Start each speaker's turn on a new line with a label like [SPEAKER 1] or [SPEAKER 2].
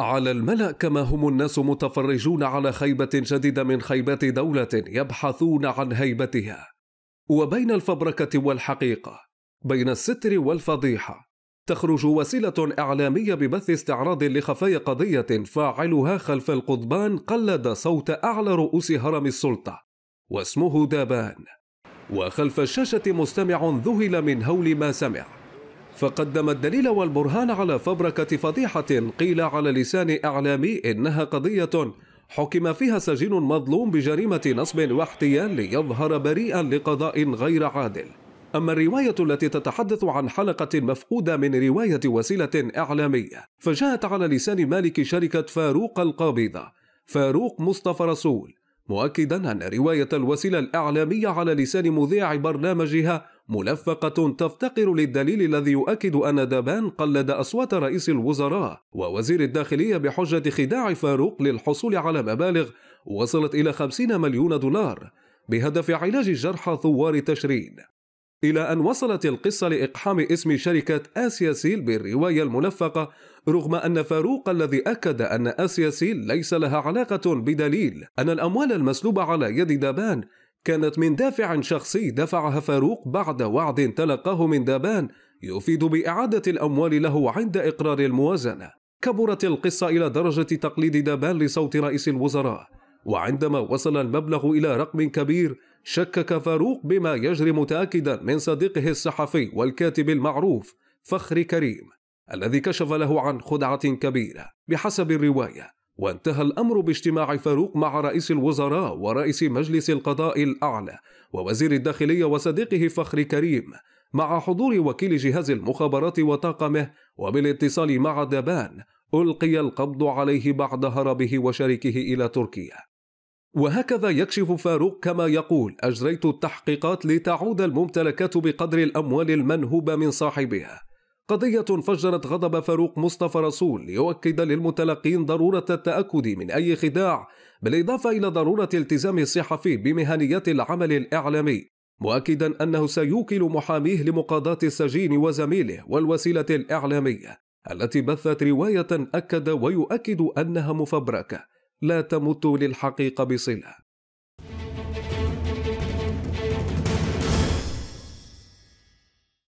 [SPEAKER 1] على الملأ كما هم الناس متفرجون على خيبة جديدة من خيبات دولة يبحثون عن هيبتها وبين الفبركة والحقيقة بين الستر والفضيحة تخرج وسيلة إعلامية ببث استعراض لخفايا قضية فاعلها خلف القضبان قلد صوت أعلى رؤوس هرم السلطة واسمه دابان وخلف الشاشة مستمع ذهل من هول ما سمع فقدم الدليل والبرهان على فبركة فضيحة قيل على لسان إعلامي إنها قضية حكم فيها سجين مظلوم بجريمة نصب واحتيال ليظهر بريئا لقضاء غير عادل أما الرواية التي تتحدث عن حلقة مفقودة من رواية وسيلة إعلامية فجاءت على لسان مالك شركة فاروق القابضة فاروق مصطفى رسول مؤكدا أن رواية الوسيلة الإعلامية على لسان مذيع برنامجها ملفقة تفتقر للدليل الذي يؤكد أن دابان قلد أصوات رئيس الوزراء ووزير الداخلية بحجة خداع فاروق للحصول على مبالغ وصلت إلى 50 مليون دولار بهدف علاج جرحى ثوار تشرين إلى أن وصلت القصة لإقحام اسم شركة آسياسيل بالرواية الملفقة رغم أن فاروق الذي أكد أن آسياسيل ليس لها علاقة بدليل أن الأموال المسلوبة على يد دابان كانت من دافع شخصي دفعها فاروق بعد وعد تلقاه من دابان يفيد بإعادة الأموال له عند إقرار الموازنة كبرت القصة إلى درجة تقليد دابان لصوت رئيس الوزراء وعندما وصل المبلغ إلى رقم كبير شكك فاروق بما يجري متأكدا من صديقه الصحفي والكاتب المعروف فخري كريم الذي كشف له عن خدعة كبيرة بحسب الرواية وانتهى الأمر باجتماع فاروق مع رئيس الوزراء ورئيس مجلس القضاء الأعلى ووزير الداخلية وصديقه فخري كريم مع حضور وكيل جهاز المخابرات وطاقمه وبالاتصال مع دبان ألقي القبض عليه بعد هربه وشريكه إلى تركيا وهكذا يكشف فاروق كما يقول أجريت التحقيقات لتعود الممتلكات بقدر الأموال المنهوبة من صاحبها قضية فجرت غضب فاروق مصطفى رسول ليؤكد للمتلقين ضرورة التأكد من أي خداع بالإضافة إلى ضرورة التزام الصحفي بمهنيات العمل الإعلامي مؤكدا أنه سيوكل محاميه لمقاضاة السجين وزميله والوسيلة الإعلامية التي بثت رواية أكد ويؤكد أنها مفبركة لا تمت للحقيقه بصله